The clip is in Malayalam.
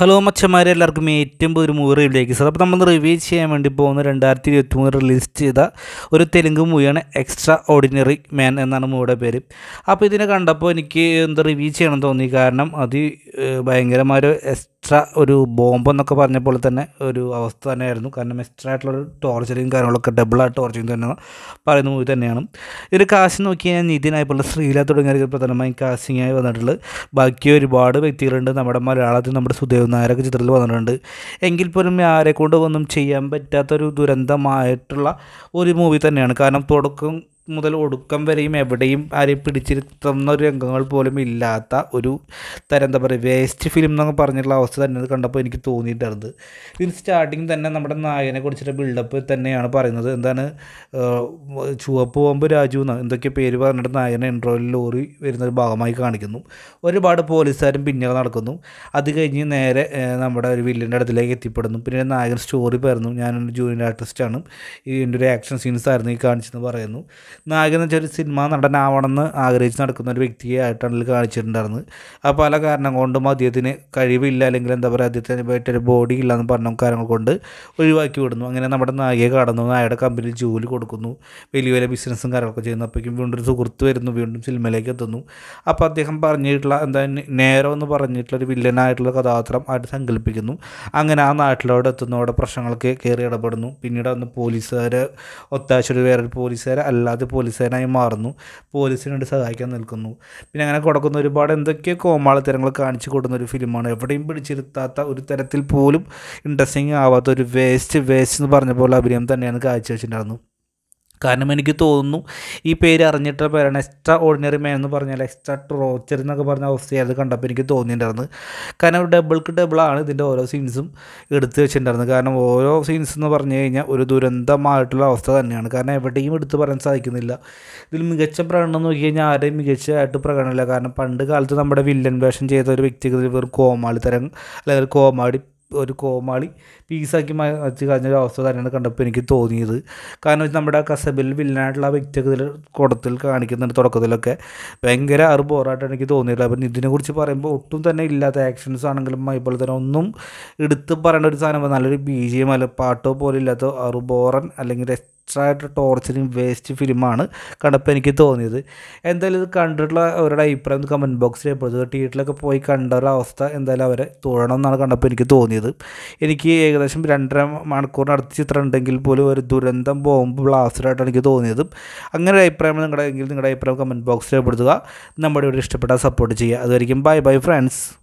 ഹലോ മച്ചന്മാരെ എല്ലാവർക്കും ഏറ്റവും ഒരു മൂവി റിവ്യൂലേക്ക് സാർ അപ്പോൾ നമ്മൾ റിവ്യൂ ചെയ്യാൻ വേണ്ടി പോകുന്ന രണ്ടായിരത്തി ഇരുപത്തി മൂന്ന് റിലീസ് ചെയ്ത ഒരു തെലുങ്ക് മൂവിയാണ് എക്സ്ട്രാ ഓർഡിനറി മാൻ എന്നാണ് മൂവിയുടെ പേര് അപ്പോൾ ഇതിനെ കണ്ടപ്പോൾ എനിക്ക് എന്താ റിവ്യൂ ചെയ്യണം തോന്നി കാരണം അത് ഭയങ്കരമായ എക്സ്ട്രാ ഒരു ബോംബെന്നൊക്കെ പറഞ്ഞപ്പോൾ തന്നെ ഒരു അവസ്ഥ തന്നെയായിരുന്നു കാരണം എക്സ്ട്രാ ആയിട്ടുള്ള ടോർച്ചറിങ് കാര്യങ്ങളൊക്കെ ഡബിളായിട്ട് ടോർച്ചറിങ് തന്നെ പറയുന്ന മൂവി തന്നെയാണ് ഒരു കാശ് നോക്കി ഞാൻ നിതിനായിട്ടുള്ള ശ്രീലാ തുടങ്ങിയ പ്രധാനമായും കാശിങ്ങായി വന്നിട്ടുള്ളത് ബാക്കി ഒരുപാട് വ്യക്തികളുണ്ട് നമ്മുടെ മലയാളത്തിൽ നമ്മുടെ സുദേവ് നായരൊക്കെ ചിത്രത്തിൽ വന്നിട്ടുണ്ട് എങ്കിൽ പോലും ആരെ ഒന്നും ചെയ്യാൻ പറ്റാത്തൊരു ദുരന്തമായിട്ടുള്ള ഒരു മൂവി തന്നെയാണ് കാരണം തുടക്കം മുതൽ ഒടുക്കം വരെയും എവിടെയും ആരെയും പിടിച്ചിരുത്തുന്ന ഒരു രംഗങ്ങൾ പോലും ഇല്ലാത്ത ഒരു തരം എന്താ പറയുക വേസ്റ്റ് ഫിലിം എന്നൊക്കെ പറഞ്ഞിട്ടുള്ള അവസ്ഥ തന്നെ കണ്ടപ്പോൾ എനിക്ക് തോന്നിയിട്ടുണ്ട് ഇതിന് സ്റ്റാർട്ടിങ് തന്നെ നമ്മുടെ നായകനെ കുറിച്ചിട്ട് ബിൽഡപ്പ് തന്നെയാണ് പറയുന്നത് എന്താണ് ചുവപ്പ് ബോംബ് രാജു എന്നാണ് എന്തൊക്കെ പേര് പറഞ്ഞിട്ട് നായകനെ ഇൻട്രോയിൽ ലോറി വരുന്ന ഒരു ഭാഗമായി കാണിക്കുന്നു ഒരുപാട് പോലീസുകാരും പിന്നാലെ നടക്കുന്നു അത് കഴിഞ്ഞ് നേരെ നമ്മുടെ ഒരു വില്ലിൻ്റെ അടുത്തിലേക്ക് എത്തിപ്പെടുന്നു പിന്നെ നായകൻ സ്റ്റോറി പറഞ്ഞു ഞാനൊരു ജൂനിയർ ആർട്ടിസ്റ്റാണ് ഈ എൻ്റെ ഒരു ആക്ഷൻ സീൻസ് ആയിരുന്നു ഈ കാണിച്ചെന്ന് പറയുന്നു നായകൻ വെച്ചാൽ സിനിമ നടനാവണമെന്ന് ആഗ്രഹിച്ച് നടക്കുന്ന ഒരു വ്യക്തിയെ ആയിട്ടാണ് ഇതിൽ കാണിച്ചിട്ടുണ്ടായിരുന്നത് ആ പല കാരണം കൊണ്ടും അദ്ദേഹത്തിന് കഴിവില്ല അല്ലെങ്കിൽ എന്താ പറയുക അദ്ദേഹത്തിന് ഒരു ബോഡി ഇല്ല എന്ന് പറഞ്ഞ കാര്യങ്ങൾ കൊണ്ട് ഒഴിവാക്കി വിടുന്നു അങ്ങനെ നമ്മുടെ നായകെ കടന്നു നായയുടെ കമ്പനിയിൽ ജോലി കൊടുക്കുന്നു വലിയ വലിയ ബിസിനസ്സും കാര്യങ്ങളൊക്കെ ചെയ്യുന്നു അപ്പോഴേക്കും വീണ്ടും ഒരു സുഹൃത്ത് വരുന്നു വീണ്ടും സിനിമയിലേക്ക് എത്തുന്നു അപ്പോൾ അദ്ദേഹം പറഞ്ഞിട്ടുള്ള എന്താ നേരോ എന്ന് പറഞ്ഞിട്ടുള്ള ഒരു വില്ലനായിട്ടുള്ള കഥാപാത്രം ആയിട്ട് സങ്കല്പിക്കുന്നു അങ്ങനെ ആ നാട്ടിലോടെ എത്തുന്നതോടെ പ്രശ്നങ്ങൾക്ക് കയറി ഇടപെടുന്നു പിന്നീട് അന്ന് പോലീസുകാർ ഒത്താശ ഒരു വേറൊരു പോലീസുകാർ അല്ലാതെ പോലീസുകാരനായി മാറുന്നു പോലീസിന് വേണ്ടി സഹായിക്കാൻ നിൽക്കുന്നു പിന്നെ അങ്ങനെ കൊടുക്കുന്ന ഒരുപാട് എന്തൊക്കെ കോമാളിത്തരങ്ങൾ കാണിച്ചു കൊടുക്കുന്ന ഒരു ഫിലിമാണ് എവിടെയും പിടിച്ചിരുത്താത്ത ഒരു തരത്തിൽ പോലും ഇൻട്രസ്റ്റിംഗ് ആവാത്ത ഒരു വേസ്റ്റ് വേസ്റ്റ് എന്ന് പറഞ്ഞ പോലെ അഭിനയം തന്നെയാണ് കാഴ്ചവെച്ചിട്ടുണ്ടായിരുന്നു കാരണം എനിക്ക് തോന്നുന്നു ഈ പേര് അറിഞ്ഞിട്ട് പേരാണ് എക്സ്ട്രാ ഓർഡിനറി മാൻ എന്ന് പറഞ്ഞാൽ എക്സ്ട്രാ ടോർച്ചർ എന്നൊക്കെ പറഞ്ഞ അവസ്ഥയായിരുന്നു കണ്ടപ്പോൾ എനിക്ക് തോന്നിയിട്ടുണ്ടായിരുന്നു കാരണം ഡബിൾക്ക് ഡബിളാണ് ഇതിൻ്റെ ഓരോ സീൻസും എടുത്ത് വെച്ചിട്ടുണ്ടായിരുന്നത് കാരണം ഓരോ സീൻസ് എന്ന് പറഞ്ഞു കഴിഞ്ഞാൽ ഒരു ദുരന്തമായിട്ടുള്ള അവസ്ഥ തന്നെയാണ് കാരണം എവിടെയും എടുത്ത് പറയാൻ സാധിക്കുന്നില്ല ഇതിൽ മികച്ച പ്രകടനം നോക്കി കഴിഞ്ഞാൽ ആരെയും മികച്ചതായിട്ട് പ്രകടനമില്ല കാരണം പണ്ട് കാലത്ത് നമ്മുടെ വില്ലൻ വേഷം ചെയ്ത ഒരു വ്യക്തിഗത ഇവർ കോമാളി തരം അല്ലെങ്കിൽ കോമാളി ഒരു കോമാളി പീസാക്കി മാറ്റി കളഞ്ഞ ഒരു അവസ്ഥ തന്നെയാണ് കണ്ടപ്പോൾ എനിക്ക് തോന്നിയത് കാരണം നമ്മുടെ കസബിൽ വില്ലനായിട്ടുള്ള ആ വ്യക്തികൾ കുടത്തിൽ കാണിക്കുന്നുണ്ട് തുടക്കത്തിലൊക്കെ ഭയങ്കര അറുബോറായിട്ടാണ് എനിക്ക് തോന്നിയത് അപ്പം ഇതിനെക്കുറിച്ച് പറയുമ്പോൾ ഒട്ടും തന്നെ ഇല്ലാത്ത ആക്ഷൻസ് ആണെങ്കിലും അതുപോലെ തന്നെ ഒന്നും എടുത്ത് പറയേണ്ട ഒരു സാധനം നല്ലൊരു ബി ജി എം അല്ല പാട്ടോ പോലും ഇല്ലാത്ത അറുബോറൻ അല്ലെങ്കിൽ എക്സ്ട്രാ ആയിട്ട് ടോർച്ചറിങ് വേസ്റ്റ് ഫിലിമാണ് കണ്ടപ്പോൾ എനിക്ക് തോന്നിയത് എന്തായാലും ഇത് കണ്ടിട്ടുള്ള അവരുടെ അഭിപ്രായം കമൻറ്റ് ബോക്സിൽ എപ്പോഴും തിയേറ്ററിലൊക്കെ പോയി കണ്ട ഒരു അവസ്ഥ എന്തായാലും അവരെ തോഴണം എന്നാണ് കണ്ടപ്പോൾ എനിക്ക് തോന്നിയത് എനിക്ക് ഏകദേശം രണ്ടര മണിക്കൂറിനടുത്ത് ചിത്രം ഉണ്ടെങ്കിൽ പോലും ഒരു ദുരന്തം ബോംബ് ബ്ലാസ്റ്ററായിട്ടാണ് എനിക്ക് തോന്നിയത് അങ്ങനെ ഒരു അഭിപ്രായം നിങ്ങളുടെ എങ്കിൽ നിങ്ങളുടെ അഭിപ്രായം കമൻറ്റ് ബോക്സിൽ ഏർപ്പെടുത്തുക നമ്മുടെ ഇവിടെ ഇഷ്ടപ്പെട്ടാൽ സപ്പോർട്ട് ചെയ്യുക അതുവരെയും ബൈ ബൈ ഫ്രണ്ട്സ്